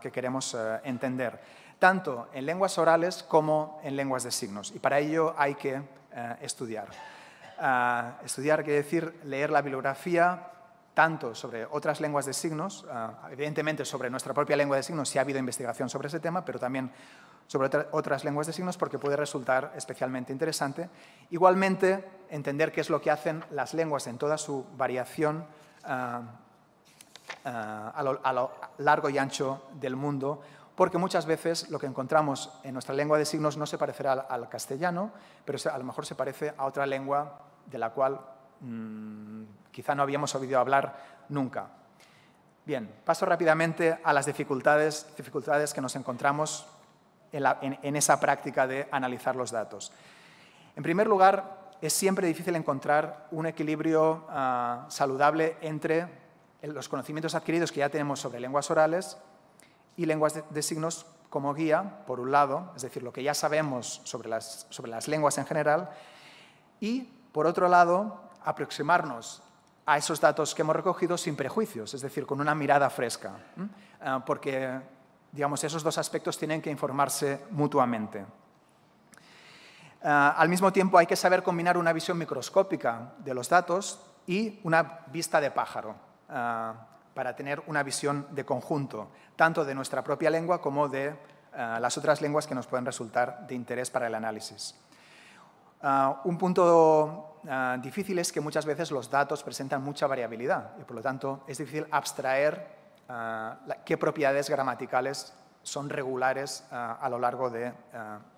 que queremos entender tanto en lenguas orales como en lenguas de signos. Y para ello hay que eh, estudiar. Eh, estudiar quiere decir leer la bibliografía tanto sobre otras lenguas de signos, eh, evidentemente sobre nuestra propia lengua de signos, si ha habido investigación sobre ese tema, pero también sobre otras lenguas de signos porque puede resultar especialmente interesante. Igualmente, entender qué es lo que hacen las lenguas en toda su variación a, lo, largo y ancho del mundo porque muchas veces lo que encontramos en nuestra lengua de signos no se parecerá al, castellano, pero a lo mejor se parece a otra lengua de la cual mm, quizá no habíamos oído hablar nunca. Bien, paso rápidamente a las dificultades, dificultades que nos encontramos en, esa práctica de analizar los datos. En primer lugar, es siempre difícil encontrar un equilibrio ah, saludable entre los conocimientos adquiridos que ya tenemos sobre lenguas orales y lenguas de, signos como guía, por un lado, es decir, lo que ya sabemos sobre las, sobre las lenguas en general, y por otro lado, aproximarnos a esos datos que hemos recogido sin prejuicios, es decir, con una mirada fresca, ah, porque digamos, esos dos aspectos tienen que informarse mutuamente. Ah, al mismo tiempo, hay que saber combinar una visión microscópica de los datos y una vista de pájaro ah, para tener una visión de conjunto, tanto de nuestra propia lengua como de eh, las otras lenguas que nos pueden resultar de interés para el análisis. Ah, un punto ah, difícil es que muchas veces los datos presentan mucha variabilidad y por lo tanto es difícil abstraer ah, qué propiedades gramaticales son regulares a lo largo de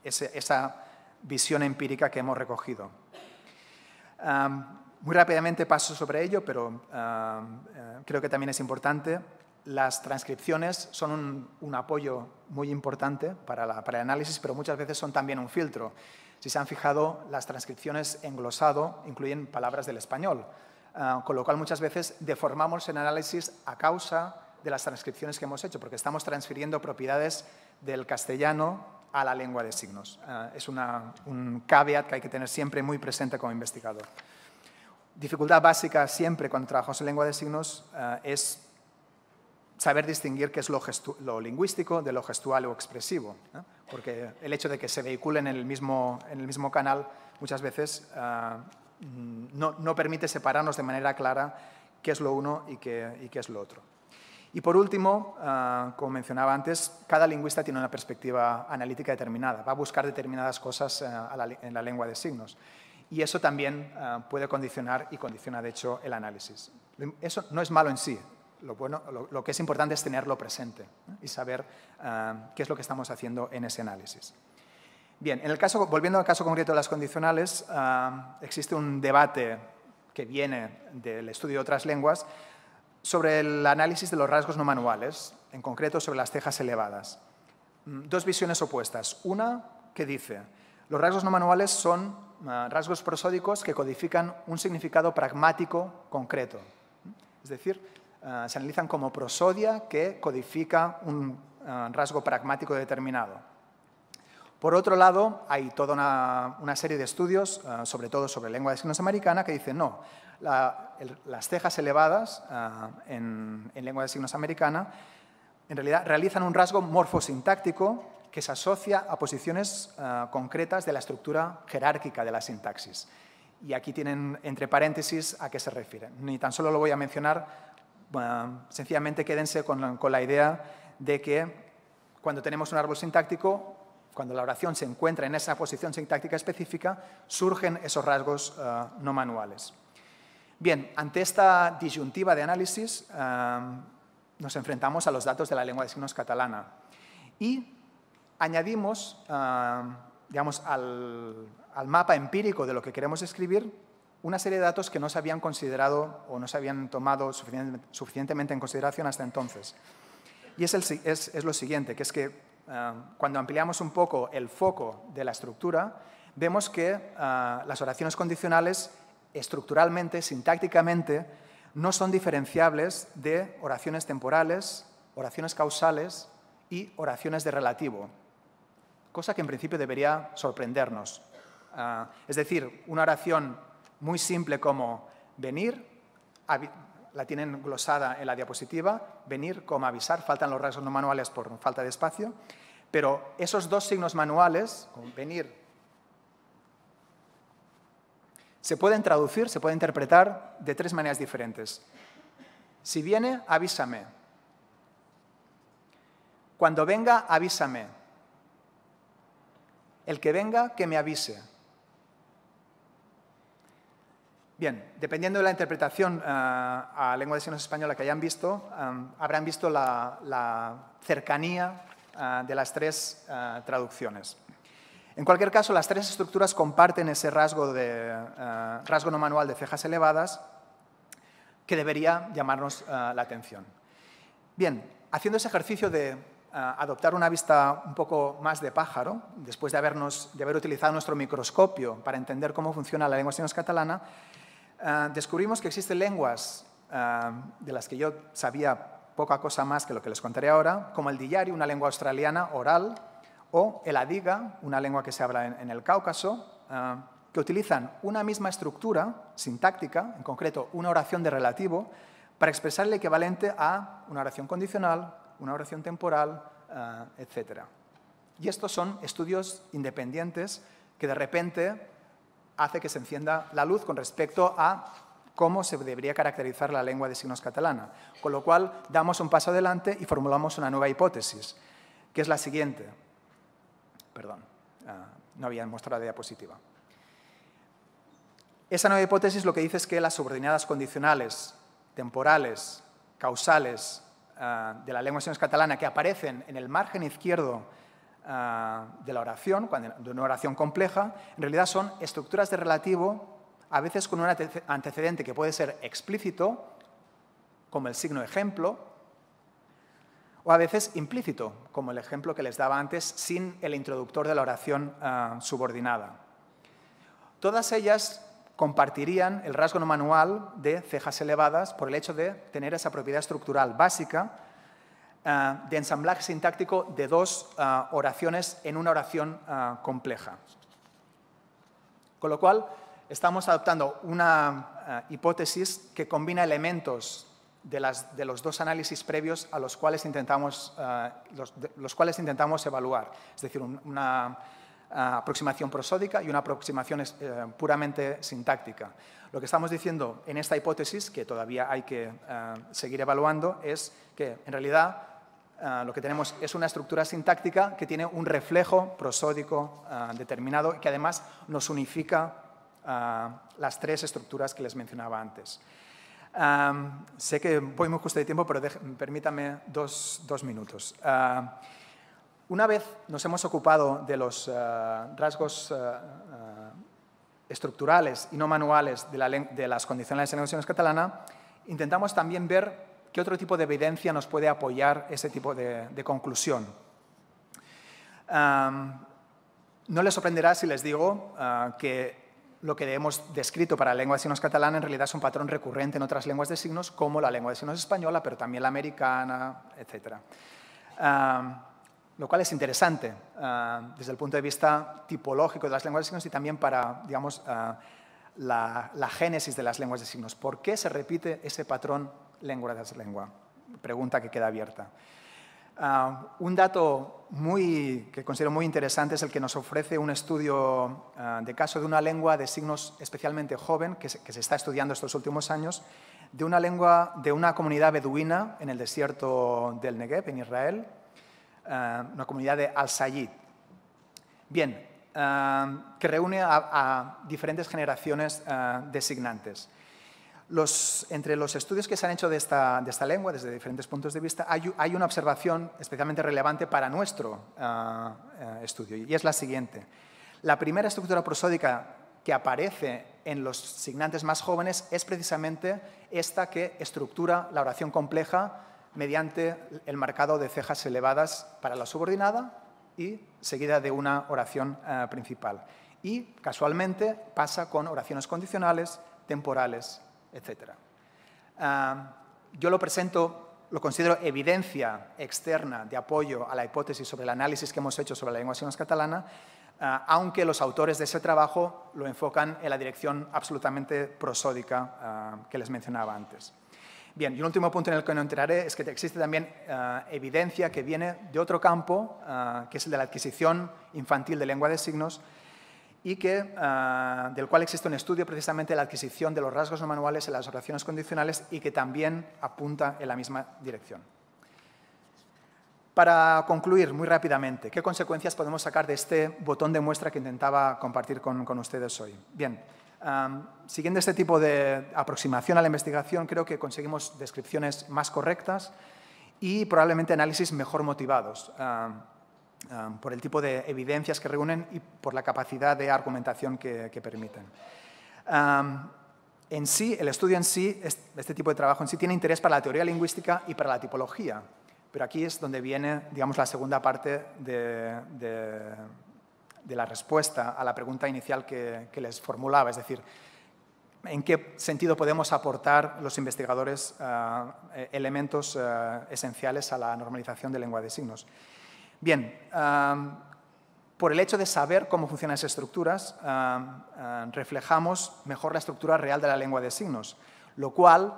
esa visión empírica que hemos recogido. Muy rápidamente paso sobre ello, pero ah, ah, creo que también es importante. Las transcripciones son un, apoyo muy importante para, el análisis, pero muchas veces son también un filtro. Si se han fijado, las transcripciones en glosado incluyen palabras del español, ah, con lo cual muchas veces deformamos el análisis a causa de las transcripciones que hemos hecho, porque estamos transfiriendo propiedades del castellano a la lengua de signos. es un caveat que hay que tener siempre muy presente como investigador dificultad básica siempre cuando trabajamos en lengua de signos eh, es saber distinguir qué es lo, lingüístico de lo gestual o expresivo, porque el hecho de que se vehiculen en el mismo, canal muchas veces eh, no, permite separarnos de manera clara qué es lo uno y qué, es lo otro. Y por último, eh, como mencionaba antes, cada lingüista tiene una perspectiva analítica determinada, va a buscar determinadas cosas en la lengua de signos y eso también eh, puede condicionar y condiciona, de hecho, el análisis. Eso no es malo en sí. Lo, bueno, lo, que es importante es tenerlo presente y saber eh, qué es lo que estamos haciendo en ese análisis. Bien, en el caso, volviendo al caso concreto de las condicionales, eh, existe un debate que viene del estudio de otras lenguas sobre el análisis de los rasgos no manuales, en concreto sobre las cejas elevadas. Mm, dos visiones opuestas. Una que dice, los rasgos no manuales son Ah, rasgos prosódicos que codifican un significado pragmático concreto. Es decir, ah, se analizan como prosodia que codifica un ah, rasgo pragmático determinado. Por otro lado, hay toda una, serie de estudios, sobre todo sobre lengua de signos americana, que dicen no, las cejas elevadas en, en lengua de signos americana en realidad realizan un rasgo morfosintáctico que se asocia a posiciones eh, concretas de la estructura jerárquica de la sintaxis. Y aquí tienen entre paréntesis a qué se refieren. Ni tan solo lo voy a mencionar, sencillamente quédense con, con la idea de que cuando tenemos un árbol sintáctico, cuando la oración se encuentra en esa posición sintáctica específica, surgen esos rasgos eh, no manuales. Bien, ante esta disyuntiva de análisis, eh, nos enfrentamos a los datos de la lengua de signos catalana y añadimos, ah, digamos, al, mapa empírico de lo que queremos escribir una serie de datos que no se habían considerado o no se habían tomado suficientemente en consideración hasta entonces. Y es, lo siguiente, que es que ah, cuando ampliamos un poco el foco de la estructura, vemos que ah, las oraciones condicionales estructuralmente, sintácticamente, no son diferenciables de oraciones temporales, oraciones causales y oraciones de relativo cosa que en principio debería sorprendernos. Ah, es decir, una oración muy simple como venir, la tienen glosada en la diapositiva, venir como avisar, faltan los rasgos no manuales por falta de espacio, pero esos dos signos manuales, venir, se pueden traducir, se pueden interpretar de tres maneras diferentes. Si viene, avísame. Cuando venga, avísame. El que venga, que me avise. Bien, dependiendo de la interpretación eh, a lengua de signos española que hayan visto, eh, habrán visto la, cercanía eh, de las tres traducciones. En cualquier caso, las tres estructuras comparten ese rasgo, de, rasgo no manual de cejas elevadas que debería llamarnos la atención. Bien, haciendo ese ejercicio de adoptar una vista un poco más de pájaro, después de, haber utilizado nuestro microscopio para entender cómo funciona la lengua catalana, eh, descubrimos que existen lenguas eh, de las que yo sabía poca cosa más que lo que les contaré ahora, como el diario, una lengua australiana oral, o el adiga, una lengua que se habla en, el Cáucaso, eh, que utilizan una misma estructura sintáctica, en concreto una oración de relativo, para expresar el equivalente a una oración condicional, una oración temporal, eh, etc. Y estos son estudios independientes que de repente hace que se encienda la luz con respecto a cómo se debería caracterizar la lengua de signos catalana. Con lo cual, damos un paso adelante y formulamos una nueva hipótesis, que es la siguiente. Perdón, eh, no había mostrado la diapositiva. Esa nueva hipótesis lo que dice es que las subordinadas condicionales, temporales, causales Ah, de la lengua de catalana que aparecen en el margen izquierdo ah, de la oración, de una oración compleja, en realidad son estructuras de relativo, a veces con un antecedente que puede ser explícito, como el signo ejemplo, o a veces implícito, como el ejemplo que les daba antes, sin el introductor de la oración ah, subordinada. Todas ellas compartirían el rasgo no manual de cejas elevadas por el hecho de tener esa propiedad estructural básica eh, de ensamblaje sintáctico de dos eh, oraciones en una oración eh, compleja. Con lo cual, estamos adoptando una hipótesis que combina elementos de, las, de, los dos análisis previos a los cuales intentamos, los cuales intentamos evaluar. Es decir, una eh, aproximación prosódica y una aproximación eh, puramente sintáctica. Lo que estamos diciendo en esta hipótesis, que todavía hay que eh, seguir evaluando, es que en realidad lo que tenemos es una estructura sintáctica que tiene un reflejo prosódico determinado y que además nos unifica las tres estructuras que les mencionaba antes. sé que voy muy justo de tiempo, pero permítame dos, minutos. Una vez nos hemos ocupado de los eh, rasgos eh, eh, estructurales y no manuales de, las condiciones de la lengua catalana, intentamos también ver qué otro tipo de evidencia nos puede apoyar ese tipo de, conclusión. no les sorprenderá si les digo ah, que lo que hemos descrito para la lengua de signos catalana en realidad es un patrón recurrente en otras lenguas de signos, como la lengua de signos española, pero también la americana, etc lo cual es interesante ah, desde el punto de vista tipológico de las lenguas de signos y también para, ah, la, génesis de las lenguas de signos. ¿Por qué se repite ese patrón lengua tras lengua? Pregunta que queda abierta. Ah, un dato que considero muy interesante es el que nos ofrece un estudio de caso de una lengua de signos especialmente joven que se, que se está estudiando estos últimos años, de una lengua de una comunidad beduina en el desierto del Negev, en Israel, eh, una comunidad de Al-Sayyid. Bien, eh, que reúne a, diferentes generaciones eh, de signantes. entre los estudios que se han hecho de esta, lengua, desde diferentes puntos de vista, hay, una observación especialmente relevante para nuestro estudio, y es la siguiente. La primera estructura prosódica que aparece en los signantes más jóvenes es precisamente esta que estructura la oración compleja mediante el marcado de cejas elevadas para la subordinada y seguida de una oración eh, principal. Y casualmente pasa con oraciones condicionales, temporales, etc. Eh, yo lo presento, lo considero evidencia externa de apoyo a la hipótesis sobre el análisis que hemos hecho sobre la lengua signos catalana, eh, aunque los autores de ese trabajo lo enfocan en la dirección absolutamente prosódica que les mencionaba antes. Bien, y un último punto en el que no entraré es que existe también eh, evidencia que viene de otro campo, eh, que es el de la adquisición infantil de lengua de signos, y eh, del cual existe un estudio precisamente de la adquisición de los rasgos no manuales en las oraciones condicionales y que también apunta en la misma dirección. Para concluir muy rápidamente, ¿qué consecuencias podemos sacar de este botón de muestra que intentaba compartir con, con ustedes hoy? Bien, siguiendo este tipo de aproximación a la investigación, creo que conseguimos descripciones más correctas y probablemente análisis mejor motivados por el tipo de evidencias que reúnen y por la capacidad de argumentación que, permiten. en sí, el estudio en sí, este tipo de trabajo en sí, tiene interés para la teoría lingüística y para la tipología, pero aquí es donde viene, digamos, la segunda parte de de la respuesta a la pregunta inicial que, les formulaba, es decir, ¿en qué sentido podemos aportar los investigadores eh, elementos eh, esenciales a la normalización de lengua de signos? Bien, eh, por el hecho de saber cómo funcionan esas estructuras, reflejamos mejor la estructura real de la lengua de signos, lo cual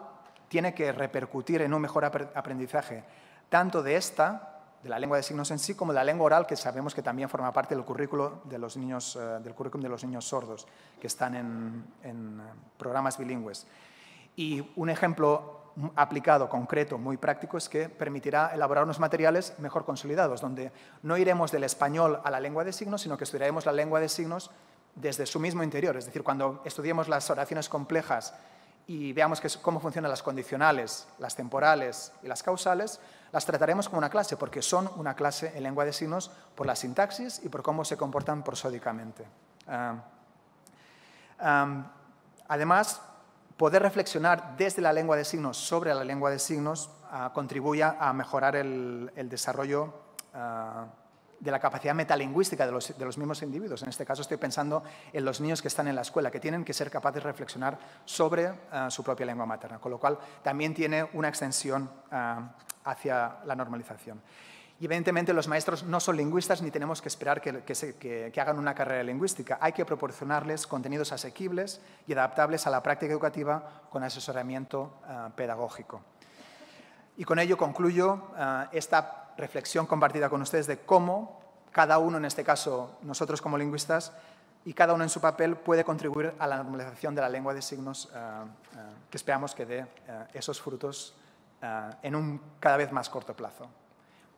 tiene que repercutir en un mejor aprendizaje, tanto de esta de la lengua de signos en sí como de la lengua oral, que sabemos que también forma parte del, currículo de los niños, eh, del currículum de los niños sordos que están en, en eh, programas bilingües. Y un ejemplo aplicado, concreto, muy práctico, es que permitirá elaborar unos materiales mejor consolidados, donde no iremos del español a la lengua de signos, sino que estudiaremos la lengua de signos desde su mismo interior. Es decir, cuando estudiemos las oraciones complejas y veamos cómo funcionan las condicionales, las temporales y las causales, las trataremos como una clase, porque son una clase en lengua de signos por la sintaxis y por cómo se comportan prosódicamente. Ah, ah, además, poder reflexionar desde la lengua de signos sobre la lengua de signos ah, contribuye a mejorar el, desarrollo de la capacidad metalingüística de los, de los, mismos individuos. En este caso estoy pensando en los niños que están en la escuela, que tienen que ser capaces de reflexionar sobre eh, su propia lengua materna, con lo cual también tiene una extensión eh, hacia la normalización. Y evidentemente los maestros no son lingüistas ni tenemos que esperar que, hagan una carrera lingüística. Hay que proporcionarles contenidos asequibles y adaptables a la práctica educativa con asesoramiento eh, pedagógico. Y con ello concluyo ah, esta reflexión compartida con ustedes de cómo cada uno, en este caso nosotros como lingüistas, y cada uno en su papel puede contribuir a la normalización de la lengua de signos ah, ah, que esperamos que dé esos frutos en un cada vez más corto plazo.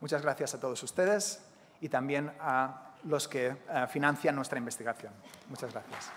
Muchas gracias a todos ustedes y también a los que financian nuestra investigación. Muchas gracias.